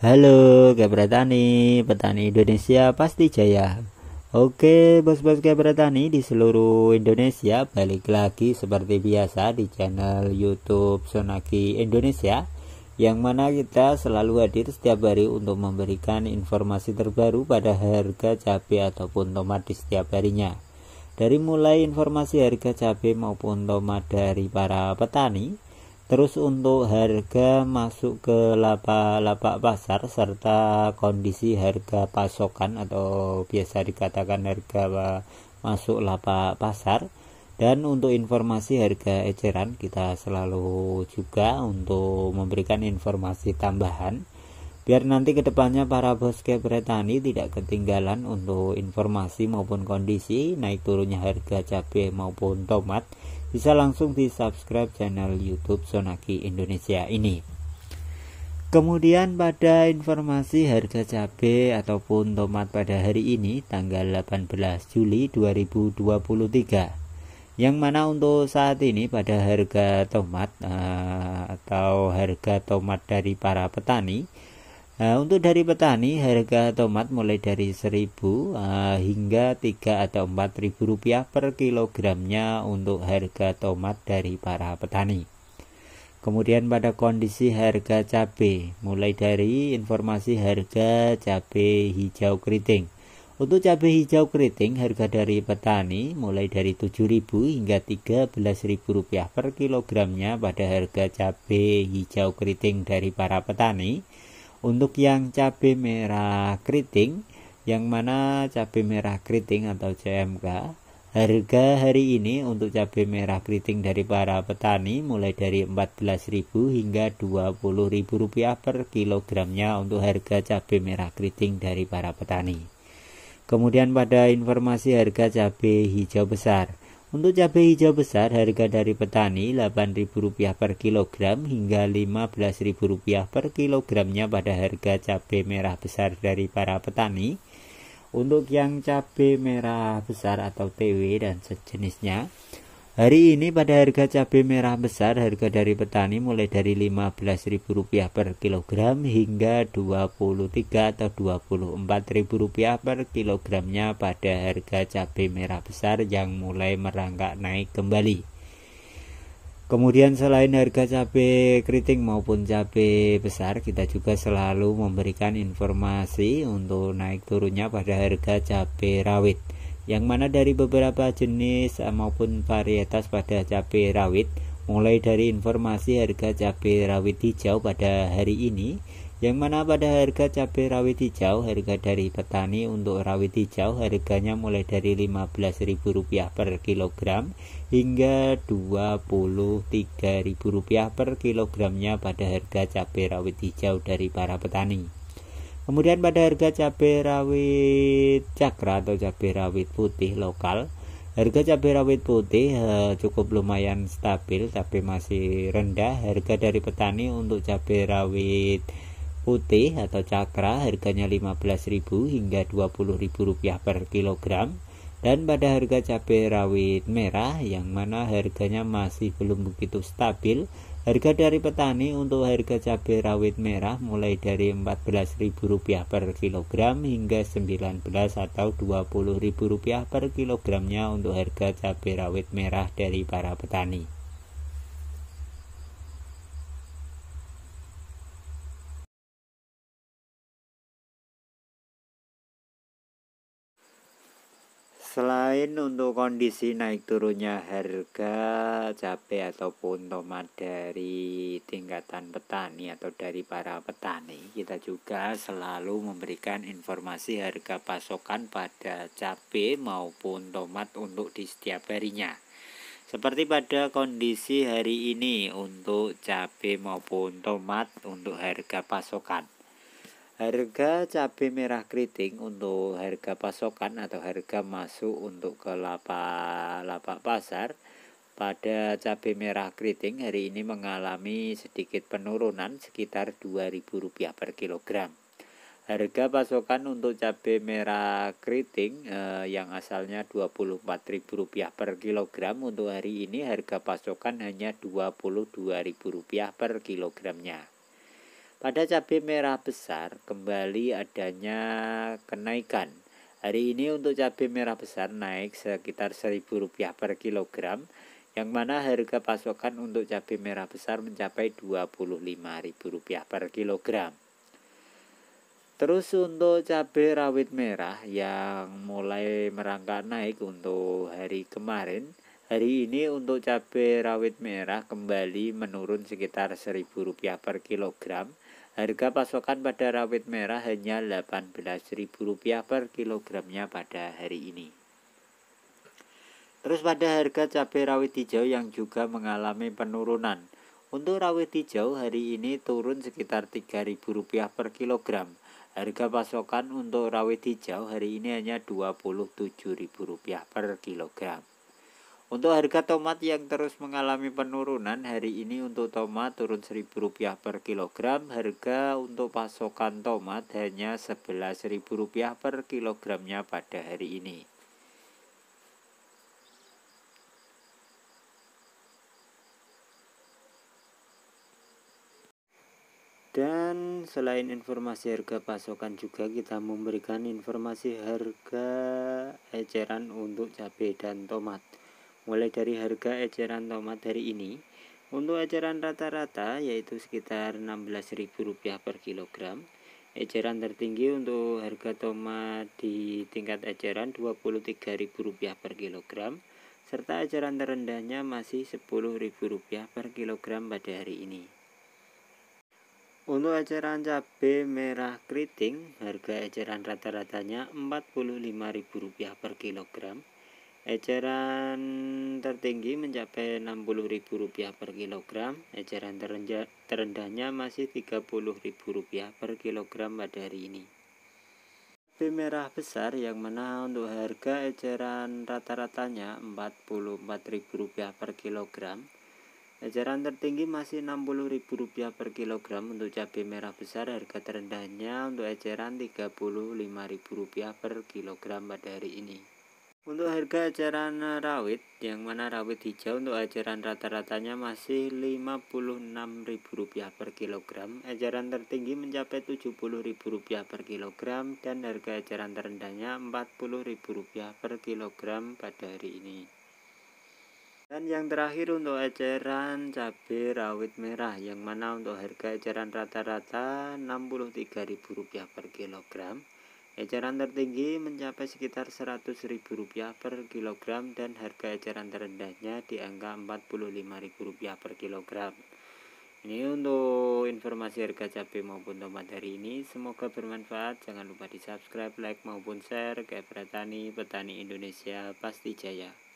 Halo Gabra Tani, petani Indonesia pasti jaya. Oke, bos-bos Gabra Tani di seluruh Indonesia balik lagi seperti biasa di channel YouTube Sonaki Indonesia yang mana kita selalu hadir setiap hari untuk memberikan informasi terbaru pada harga cabai ataupun tomat di setiap harinya. Dari mulai informasi harga cabai maupun tomat dari para petani, Terus untuk harga masuk ke lapak-lapak pasar serta kondisi harga pasokan atau biasa dikatakan harga masuk lapak pasar dan untuk informasi harga eceran kita selalu juga untuk memberikan informasi tambahan biar nanti kedepannya para bos kebretani tidak ketinggalan untuk informasi maupun kondisi naik turunnya harga cabai maupun tomat bisa langsung di subscribe channel YouTube Sonaki Indonesia ini. Kemudian pada informasi harga cabai ataupun tomat pada hari ini tanggal 18 Juli 2023 Yang mana untuk saat ini pada harga tomat eh, atau harga tomat dari para petani Nah, untuk dari petani harga tomat mulai dari 1000 uh, hingga 3 atau 4000 rupiah per kilogramnya untuk harga tomat dari para petani. Kemudian pada kondisi harga cabai mulai dari informasi harga cabai hijau keriting. Untuk cabai hijau keriting harga dari petani mulai dari 7.000 hingga 13.000 rupiah per kilogramnya pada harga cabai hijau keriting dari para petani untuk yang cabai merah keriting, yang mana cabai merah keriting atau CMK, harga hari ini untuk cabai merah keriting dari para petani mulai dari 14.000 hingga 20.000 rupiah per kilogramnya untuk harga cabai merah keriting dari para petani. Kemudian pada informasi harga cabai hijau besar. Untuk cabai hijau besar harga dari petani Rp8.000 per kilogram hingga Rp15.000 per kilogramnya pada harga cabai merah besar dari para petani. Untuk yang cabai merah besar atau TW dan sejenisnya Hari ini pada harga cabai merah besar harga dari petani mulai dari Rp15.000 per kilogram hingga Rp23 atau Rp24.000 per kilogramnya pada harga cabai merah besar yang mulai merangkak naik kembali. Kemudian selain harga cabai keriting maupun cabai besar kita juga selalu memberikan informasi untuk naik turunnya pada harga cabai rawit yang mana dari beberapa jenis eh, maupun varietas pada cabai rawit mulai dari informasi harga cabai rawit hijau pada hari ini yang mana pada harga cabai rawit hijau harga dari petani untuk rawit hijau harganya mulai dari Rp15.000 per kilogram hingga Rp23.000 per kilogramnya pada harga cabai rawit hijau dari para petani Kemudian pada harga cabai rawit cakra atau cabai rawit putih lokal, harga cabai rawit putih eh, cukup lumayan stabil tapi masih rendah. Harga dari petani untuk cabai rawit putih atau cakra harganya 15.000 hingga 20.000 rupiah per kilogram dan pada harga cabai rawit merah yang mana harganya masih belum begitu stabil harga dari petani untuk harga cabai rawit merah mulai dari Rp14.000 per kilogram hingga Rp19 atau Rp20.000 per kilogramnya untuk harga cabai rawit merah dari para petani Selain untuk kondisi naik turunnya harga cabai ataupun tomat dari tingkatan petani atau dari para petani, kita juga selalu memberikan informasi harga pasokan pada cabai maupun tomat untuk di setiap harinya. Seperti pada kondisi hari ini untuk cabai maupun tomat untuk harga pasokan. Harga cabai merah keriting untuk harga pasokan atau harga masuk untuk ke lapak, lapak pasar pada cabai merah keriting hari ini mengalami sedikit penurunan sekitar Rp2.000 per kilogram. Harga pasokan untuk cabai merah keriting eh, yang asalnya Rp24.000 per kilogram untuk hari ini harga pasokan hanya Rp22.000 per kilogramnya. Pada cabai merah besar kembali adanya kenaikan. Hari ini untuk cabai merah besar naik sekitar Rp1.000 per kilogram yang mana harga pasokan untuk cabai merah besar mencapai Rp25.000 per kilogram. Terus untuk cabai rawit merah yang mulai merangkak naik untuk hari kemarin, hari ini untuk cabai rawit merah kembali menurun sekitar Rp1.000 per kilogram Harga pasokan pada rawit merah hanya Rp18.000 per kilogramnya pada hari ini. Terus pada harga cabai rawit hijau yang juga mengalami penurunan. Untuk rawit hijau hari ini turun sekitar Rp3.000 per kilogram. Harga pasokan untuk rawit hijau hari ini hanya Rp27.000 per kilogram. Untuk harga tomat yang terus mengalami penurunan, hari ini untuk tomat turun rp rupiah per kilogram, harga untuk pasokan tomat hanya rp rupiah per kilogramnya pada hari ini. Dan selain informasi harga pasokan juga kita memberikan informasi harga eceran untuk cabai dan tomat mulai dari harga eceran tomat hari ini untuk eceran rata-rata yaitu sekitar Rp16.000 per kilogram eceran tertinggi untuk harga tomat di tingkat eceran Rp23.000 per kilogram serta eceran terendahnya masih Rp10.000 per kilogram pada hari ini untuk eceran cabai merah keriting harga eceran rata-ratanya Rp45.000 per kilogram Eceran tertinggi mencapai Rp60.000 per kilogram, eceran terendahnya masih Rp30.000 per kilogram pada hari ini. Cabai merah besar yang mana untuk harga eceran rata-ratanya Rp44.000 per kilogram. Eceran tertinggi masih Rp60.000 per kilogram untuk cabai merah besar harga terendahnya untuk eceran Rp35.000 per kilogram pada hari ini. Untuk harga eceran rawit, yang mana rawit hijau untuk eceran rata-ratanya masih Rp56.000 per kilogram, eceran tertinggi mencapai Rp70.000 per kilogram, dan harga eceran terendahnya Rp40.000 per kilogram pada hari ini. Dan yang terakhir untuk eceran cabai rawit merah, yang mana untuk harga eceran rata-rata Rp63.000 per kilogram, Eceran tertinggi mencapai sekitar Rp100.000 per kilogram dan harga eceran terendahnya di angka Rp45.000 per kilogram. Ini untuk informasi harga cabai maupun tomat hari ini. Semoga bermanfaat. Jangan lupa di subscribe, like maupun share. ke Petani, Petani Indonesia pasti jaya.